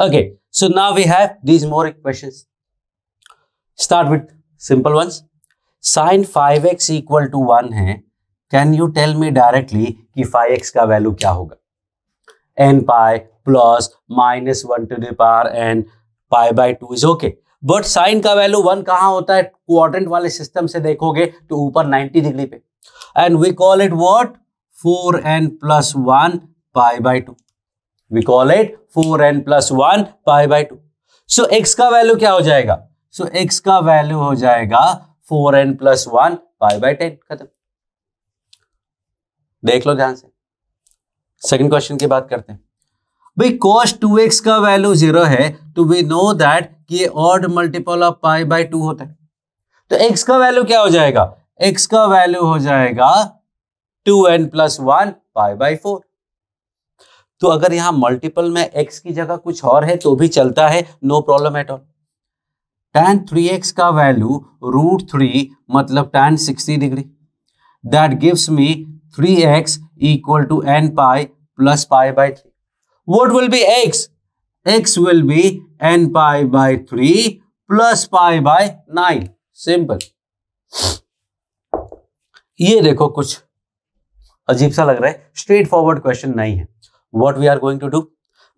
Okay, so now we have these more equations Start with simple ones. sin 5x equal to 1 है can you tell me directly कि 5x का value क्या होगा n pi plus minus one to the power n pi by two is okay but sine का value one कहां होता है quadrant वाले सिस्टम से देखोगे तो ऊपर 90 डिग्री पे and we call it what 4n n plus one pi by two we call it four n plus one pi by two so x का वैल्यू क्या हो जाएगा सो so, एक्स का वैल्यू हो जाएगा four n plus one pi by ten खत्म देख लो ध्यान से सेकंड क्वेश्चन की बात करते हैं भाई कॉस टू एक्स का वैल्यू जीरो है तो वी नो दैट कि ये odd multiple of pi by two होता है तो एक्स का वैल्यू क्या हो जाएगा एक्स का वैल्यू हो जाएगा two n plus one pi by four तो अगर यहां मल्टीपल में एक्स की जगह कुछ और है तो भी चलता है no problem at all tan three x का वैल्यू रूट थ्री मतलब tan sixty degree that gives me three x equal to n pi plus pi by three what will be x? x will be n pi by three plus pi by nine simple ये देखो कुछ अजीब सा लग रहा है straight forward question नहीं है what we are going to do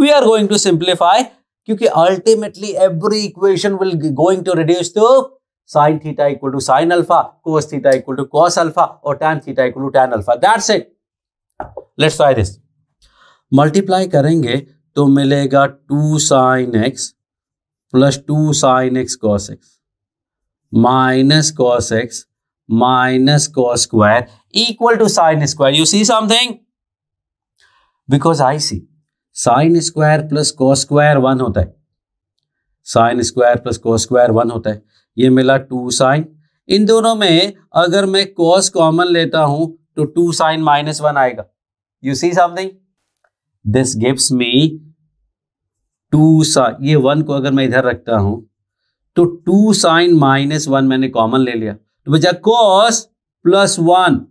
we are going to simplify क्योंकि ultimately every equation will going to reduce to sine theta equal to sine alpha cos theta equal to cos alpha और tan theta equal to tan alpha that's it let's try this multiply करेंगे तो मिलेगा two sine x plus two sine x cos x minus cos x minus cos square equal to sine square you see something because I see sine square plus cos square one होता है sine square plus cos square one होता है ये मिला to sign in दोनों में अगर मैं कॉस कॉमन लेता हूं तो टू साइन माइनस वन आएगा you see something this gives me two sine ये वन को अगर मैं इधर रखता हूं तो टू साइन माइनस वन मैंने कॉमन ले लिया तो बचा cos plus one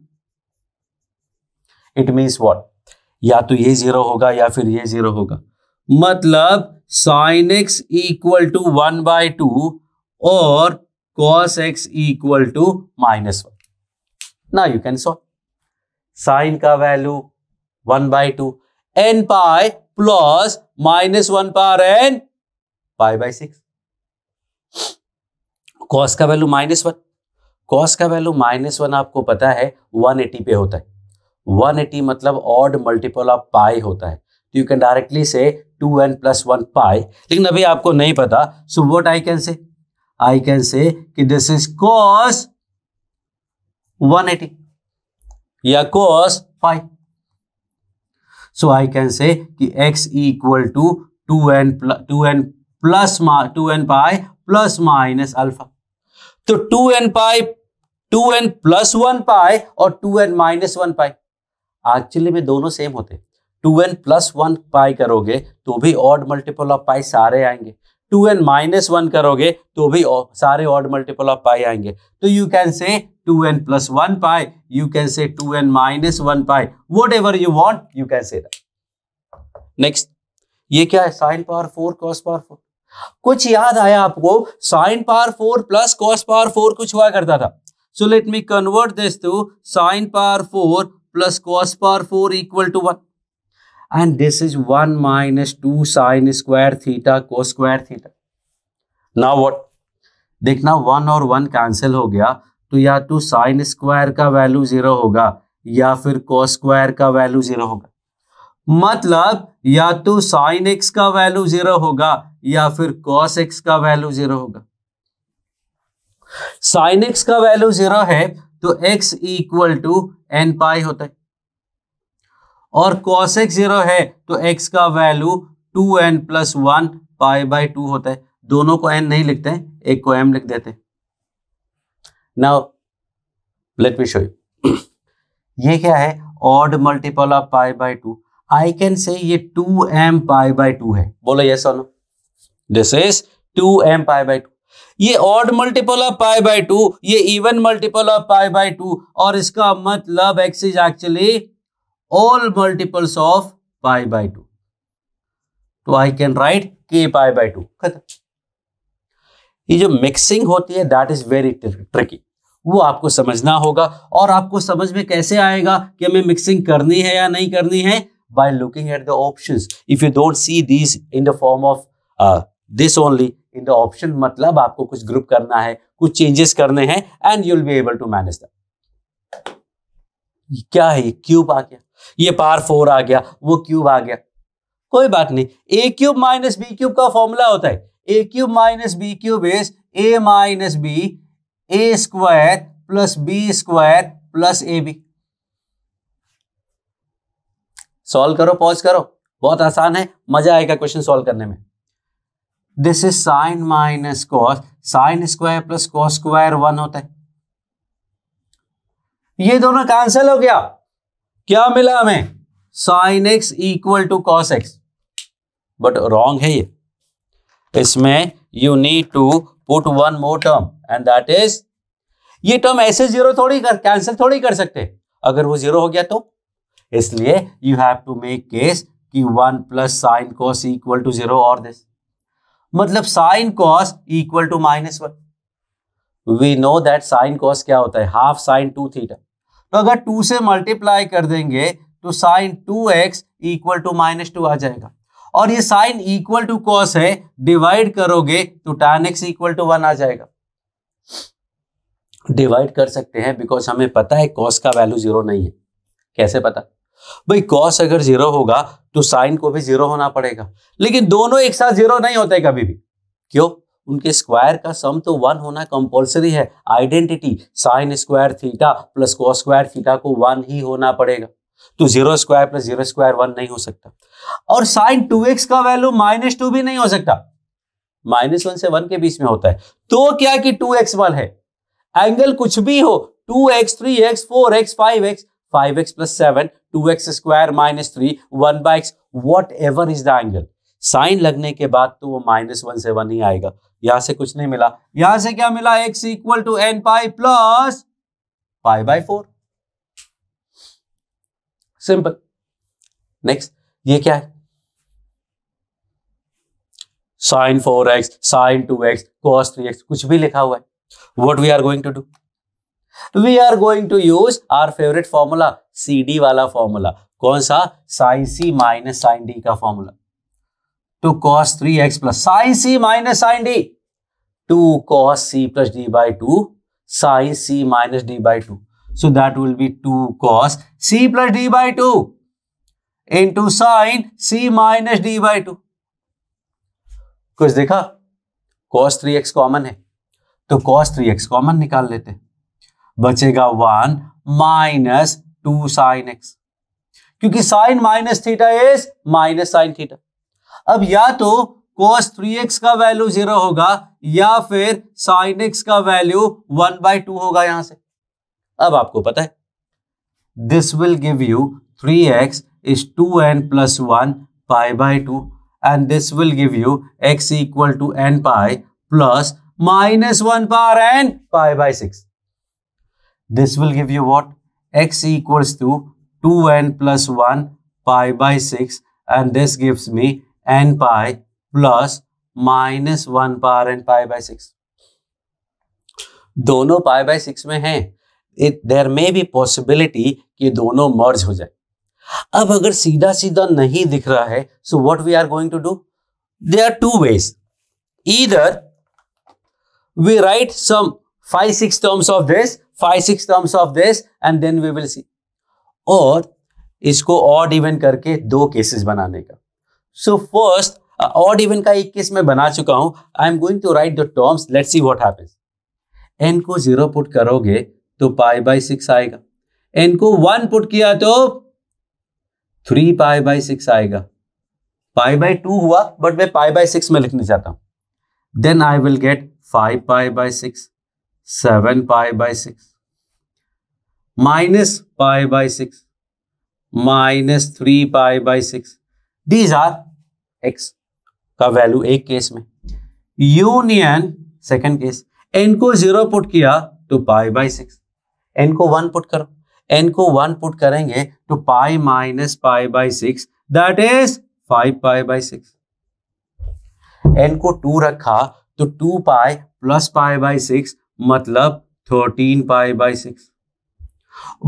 it means what या तो ये जीरो होगा या फिर ये जीरो होगा मतलब sine x equal to one by two और cos x equal to minus one ना यू कैन सॉल्व साइन का value one by two n pi plus minus one power n pi by six cos का value minus one cos का value minus one आपको पता है one eighty पे होता है वन एटी मतलब ऑड मल्टीपल ऑफ पाई होता है तो यू कैन डायरेक्टली से two n plus one pi लेकिन अभी आपको नहीं पता सो वोट आई कैन से आई कैन से कि दिस इज कॉस 180 या cos pi so I can say कि x equal to two n two n plus two n pi plus minus alpha तो two n pi two n plus one pi और two n minus one pi actually में दोनों same होते two n plus one pi करोगे तो भी odd multiple of पाई सारे आएंगे टू एन माइनस वन करोगे तो भी सारे ऑड मल्टीपल ऑफ पाई आएंगे तो you can say two n plus one pi you can say two n minus one pi whatever you want you can say next ये क्या है sine power four cos power four कुछ याद आया आपको sine power four plus cos power four कुछ हुआ करता था so let me convert this to sine power four plus cos power 4 equal to 1 and this is 1 minus 2 sine square theta cos square theta. Now what? देखना one और one cancel हो गया तो या तो साइन स्क्वायर का value zero होगा या फिर कॉस स्क्वायर का वैल्यू जीरो होगा मतलब या तो साइन एक्स का वैल्यू जीरो होगा या फिर कॉस एक्स का वैल्यू जीरो होगा साइन एक्स का वैल्यू जीरो है तो x equal to n pi होता है और cos x जीरो है तो x का value two n plus one pi by two होता है दोनों को एन नहीं लिखते हैं एक को एम लिख देते हैं now let me show you ये क्या है odd multiple of pi by two I can say ये two m pi by two है बोलो यस और this is two m pi by two ये odd multiple of pi by two ये even multiple of pi by two और इसका मतलब x is actually all multiples of pi by two तो I can write के पाई by two ये जो mixing होती है दैट इज वेरी ट्रिकी वो आपको समझना होगा और आपको समझ में कैसे आएगा कि हमें मिक्सिंग करनी है या नहीं करनी है by looking at the options if you don't see these in the form of this only in the option मतलब आपको कुछ ग्रुप करना है कुछ चेंजेस करने हैं and you'll be able to manage that क्या है ये क्यूब आ गया ये पार फोर आ गया वो क्यूब आ गया कोई बात नहीं a cube minus b cube का फॉर्मूला होता है a cube minus b cube is a minus b a square plus b square plus a b solve करो पॉज करो बहुत आसान है मजा आएगा क्वेश्चन सॉल्व करने में this is sine minus cos sine square plus cos square one होता है ये दोनों कैंसिल हो गया क्या मिला हमें sine x equal to cos x but wrong है ये इसमें you need to put one more term and that is ये टर्म ऐसे जीरो थोड़ी कर कैंसिल थोड़ी कर सकते अगर वो जीरो हो गया तो इसलिए you have to make case कि one plus sine cos equal to zero और दिस मतलब sine cos equal to minus one we know that sine cos क्या होता है हाफ साइन टू थीटा तो अगर टू से मल्टीप्लाई कर देंगे तो sine two x equal to minus two आ जाएगा और ये साइन इक्वल टू कॉस है डिवाइड करोगे तो tan x equal to one आ जाएगा डिवाइड कर सकते हैं बिकॉज हमें पता है कॉस का वैल्यू जीरो नहीं है कैसे पता भाई कॉस अगर जीरो होगा तो साइन को भी जीरो होना पड़ेगा लेकिन दोनों एक साथ जीरो नहीं होते कभी भी क्यों उनके स्क्वायर का सम तो वन होना कंपलसरी है identity sine square theta plus cos square theta को वन ही होना पड़ेगा तो zero square plus zero square one नहीं हो सकता और साइन टू एक्स का वैल्यू माइनस टू भी नहीं हो सकता माइनस वन से वन के बीच में होता है तो क्या कि टू एक्स वन है एंगल कुछ भी हो two x three x four x five x five x plus seven two x square minus three one by x whatever is the angle sine लगने के बाद तो वो माइनस वन से वन ही आएगा यहां से कुछ नहीं मिला यहां से क्या मिला x equal to n pi plus pi by four simple next ये क्या है sine four x sine two x cos three x कुछ भी लिखा हुआ है what we are going to do we are going to use our favourite formula c d वाला formula कौन सा sine c minus sine d का formula two cos three x plus sine c minus sine d to cos c plus d by two sine c minus d by two that will be two cos c plus d by two in two sine c minus d by two कुछ देखा cos three x common है तो cos three x common निकाल लेते हैं बचेगा one minus two sine x क्योंकि sine minus theta is minus sine theta अब या तो कोस थ्री एक्स का वैल्यू जीरो होगा या फिर साइन एक्स का वैल्यू वन बाई टू होगा यहां से अब आपको पता है this will give you three x is two n plus one pi by two and this will give you x equal to n pi plus minus one power n pi by six This will give you what? x equals to 2n plus 1 pi by 6 and this gives me n pi plus minus one power n pi by six दोनों pi by six में हैं it there में भी possibility कि दोनों मर्ज हो जाए अब अगर सीधा सीधा नहीं दिख रहा है so what we are going to do there are two ways इधर we write some five six terms of this five six terms of this and then we will see और इसको ऑड इवन करके दो cases बनाने का so first odd even का एक case मैं बना चुका हूं I am going to write the terms let's see what happens n को जीरो पुट करोगे तो पाई बाय सिक्स आएगा एन को वन पुट किया तो थ्री पाई बाय सिक्स आएगा पाई बाय टू हुआ बट मैं पाई बाय सिक्स में लिखना चाहता हूं then I will get five pi by six seven pi by six minus pi by six minus three pi by six Ds are x का value एक case में union second case n को zero put किया तो pi by six n को one put करो n को one put करेंगे तो pi minus pi by six that is five pi by six n को टू रखा तो two pi plus pi by six मतलब thirteen pi by six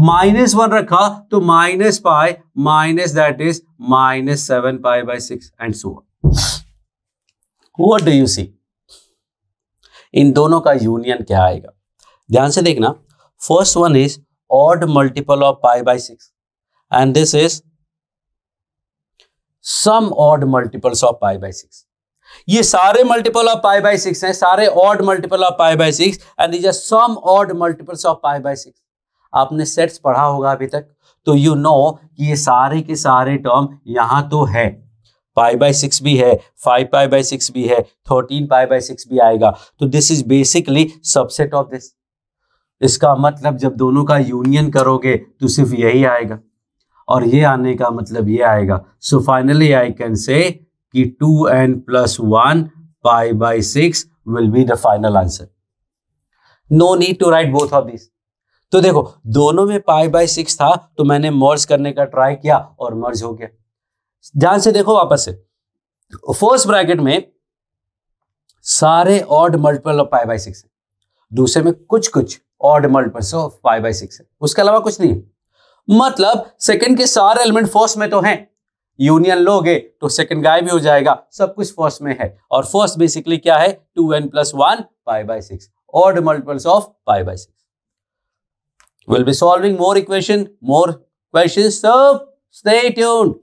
minus one रखा तो minus pi minus that is minus seven pi by six and so what do you see in दोनों का union क्या आएगा ध्यान से देखना first one is odd multiple of pi by six and this is some odd multiples of pi by six ये सारे multiple of pi by six हैं सारे odd multiple of pi by six and is some odd multiples of pi by six आपने sets पढ़ा होगा अभी तक तो यू you नो know कि ये सारे के सारे टर्म यहां तो है फाइव बाई सिक्स भी है फाइव पाई बाई सिक्स भी है थर्टीन पाई बाई सिक्स भी आएगा तो this is basically subset of this इसका मतलब जब दोनों का यूनियन करोगे तो सिर्फ यही आएगा और ये आने का मतलब ये आएगा so finally I can say कि two n plus one pi by six will be the final answer no need to write both of this तो देखो दोनों में पाई बाई सिक्स था तो मैंने मर्ज करने का ट्राई किया और मर्ज हो गया ध्यान से देखो वापस से फर्स्ट ब्रैकेट में सारे odd multiple of pi by six है दूसरे में कुछ कुछ odd multiple of pi by six है उसके अलावा कुछ नहीं है मतलब सेकंड के सारे एलिमेंट फर्स्ट में तो हैं यूनियन लोगे तो सेकंड गाय भी हो जाएगा सब कुछ फर्स्ट में है और फर्स्ट बेसिकली क्या है two n plus one five by six और multiples of five by six will be solving more equation more question सब स्टे ट्यून